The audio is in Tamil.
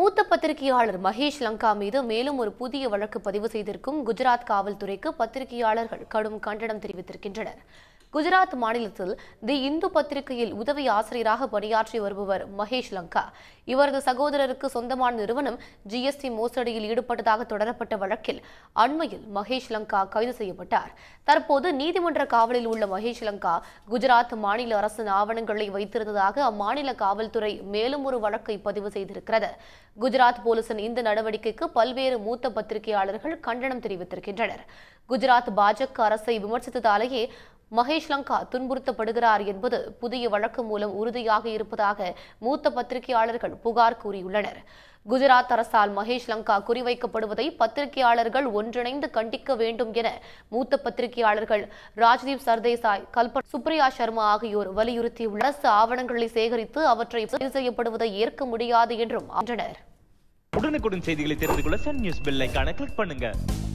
மூத்த பத்திரிகையாளர் மகேஷ் லங்கா மீது மேலும் ஒரு புதிய வழக்கு பதிவு செய்திருக்கும் குஜராத் காவல்துறைக்கு பத்திரிகையாளர்கள் கடும் கண்டனம் தெரிவித்திருக்கின்றனர் குஜராத் மாநிலத்தில் தி இந்து பத்திரிகையில் உதவி ஆசிரியராக பணியாற்றி வருபவர் மகேஷ் லங்கா இவரது சகோதரருக்கு சொந்தமான நிறுவனம் ஜிஎஸ்டி மோசடியில் ஈடுபட்டதாக தொடரப்பட்ட வழக்கில் அண்மையில் மகேஷ் லங்கா கைது செய்யப்பட்டார் தற்போது நீதிமன்ற காவலில் உள்ள மகேஷ் லங்கா குஜராத் மாநில அரசின் ஆவணங்களை வைத்திருந்ததாக அம்மாநில காவல்துறை மேலும் ஒரு வழக்கை பதிவு செய்திருக்கிறது குஜராத் போலீசின் இந்த நடவடிக்கைக்கு பல்வேறு மூத்த பத்திரிகையாளர்கள் கண்டனம் தெரிவித்திருக்கின்றனர் குஜராத் பாஜக அரசை விமர்சித்ததாலேயே மகேஷ் லங்கா துன்புறுத்தப்படுகிறார் என்பது புதிய வழக்கு மூலம் உறுதியாக இருப்பதாக மூத்த பத்திரிகையாளர்கள் புகார் கூறியுள்ளனர் குஜராத் அரசால் மகேஷ் லங்கா குறிவைக்கப்படுவதை பத்திரிகையாளர்கள் ஒன்றிணைந்து கண்டிக்க வேண்டும் என மூத்த பத்திரிகையாளர்கள் ராஜ்தீப் சர்தேசாய் கல்பன் சுப்ரியா சர்மா ஆகியோர் வலியுறுத்தியுள்ள அரசு ஆவணங்களை சேகரித்து அவற்றை பதிவு செய்யப்படுவதை ஏற்க முடியாது என்றும் உடனுக்குடன் செய்திகளை தெரிந்து கொள்ள சன் நியூஸ் பெல் கிளிக் பண்ணுங்க